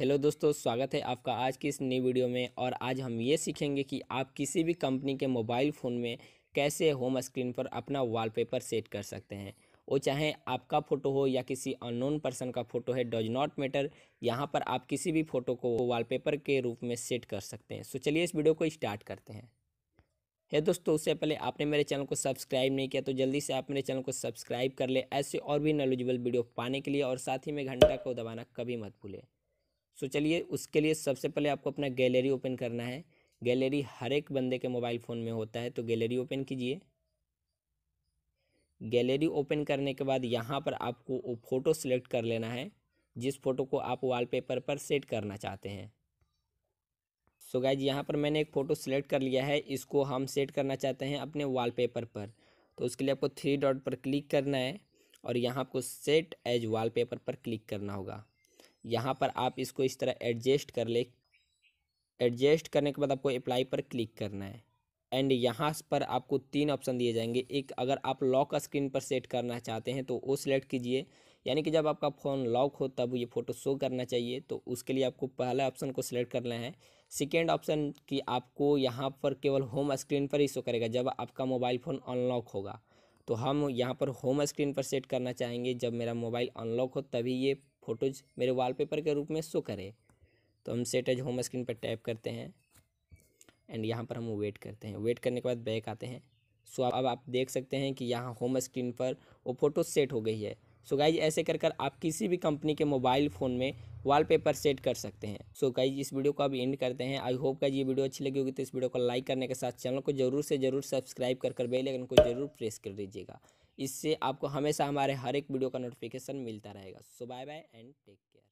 hello दोस्तों स्वागत है आपका आज की इस नई वीडियो में और आज हम ये सीखेंगे कि आप किसी भी कंपनी के मोबाइल फ़ोन में कैसे होम स्क्रीन पर अपना वॉलपेपर सेट कर सकते हैं वो चाहे आपका फ़ोटो हो या किसी अननोन पर्सन का फ़ोटो है डज नॉट मैटर यहाँ पर आप किसी भी फ़ोटो को वॉलपेपर के रूप में सेट कर सकते हैं सो चलिए इस वीडियो को स्टार्ट करते हैं है दोस्तों उससे पहले आपने मेरे चैनल को सब्सक्राइब नहीं किया तो जल्दी से आप मेरे चैनल को सब्सक्राइब कर ले ऐसे और भी नॉलेजेबल वीडियो पाने के लिए और साथ ही में घंटा को दबाना कभी मत भूलें सो चलिए उसके लिए सबसे पहले आपको अपना गैलरी ओपन करना है गैलरी हर एक बंदे के मोबाइल फ़ोन में होता है तो गैलरी ओपन कीजिए गैलरी ओपन करने के बाद यहाँ पर आपको वो फ़ोटो सिलेक्ट कर लेना है जिस फ़ोटो को आप वॉलपेपर पर सेट करना चाहते हैं सो so गाइज यहाँ पर मैंने एक फ़ोटो सिलेक्ट कर लिया है इसको हम सेट करना चाहते हैं अपने वॉलपेपर पर तो उसके लिए आपको थ्री डॉट पर क्लिक करना है और यहाँ आपको सेट एज वॉलपेपर पर क्लिक करना होगा यहाँ पर आप इसको इस तरह एडजस्ट कर ले एडजस्ट करने के बाद आपको अप्लाई पर क्लिक करना है एंड यहाँ पर आपको तीन ऑप्शन दिए जाएंगे एक अगर आप लॉक स्क्रीन पर सेट करना चाहते हैं तो वो सिलेक्ट कीजिए यानी कि जब आपका फ़ोन लॉक हो तब ये फ़ोटो शो करना चाहिए तो उसके लिए आपको पहला ऑप्शन को सिलेक्ट करना है सेकेंड ऑप्शन कि आपको यहाँ पर केवल होम स्क्रीन पर ही शो करेगा जब आपका मोबाइल फ़ोन अनलॉक होगा तो हम यहाँ पर होम स्क्रीन पर सेट करना चाहेंगे जब मेरा मोबाइल अनलॉक हो तभी ये फ़ोटोज़ मेरे वॉलपेपर के रूप में शो करे तो हम सेट एज होम स्क्रीन पर टैप करते हैं एंड यहाँ पर हम वेट करते हैं वेट करने के बाद बैक आते हैं सो अब आप देख सकते हैं कि यहाँ होम स्क्रीन पर वो फ़ोटो सेट हो गई है सो गाइज ऐसे कर कर आप किसी भी कंपनी के मोबाइल फ़ोन में वॉलपेपर सेट कर सकते हैं सो so गाइज इस वीडियो को अब एंड करते हैं आई होप गाइज ये वीडियो अच्छी लगी होगी तो इस वीडियो को लाइक करने के साथ चैनल को जरूर से जरूर सब्सक्राइब कर कर बेल आइकन को जरूर प्रेस कर दीजिएगा इससे आपको हमेशा हमारे हर एक वीडियो का नोटिफिकेशन मिलता रहेगा so bye bye and take care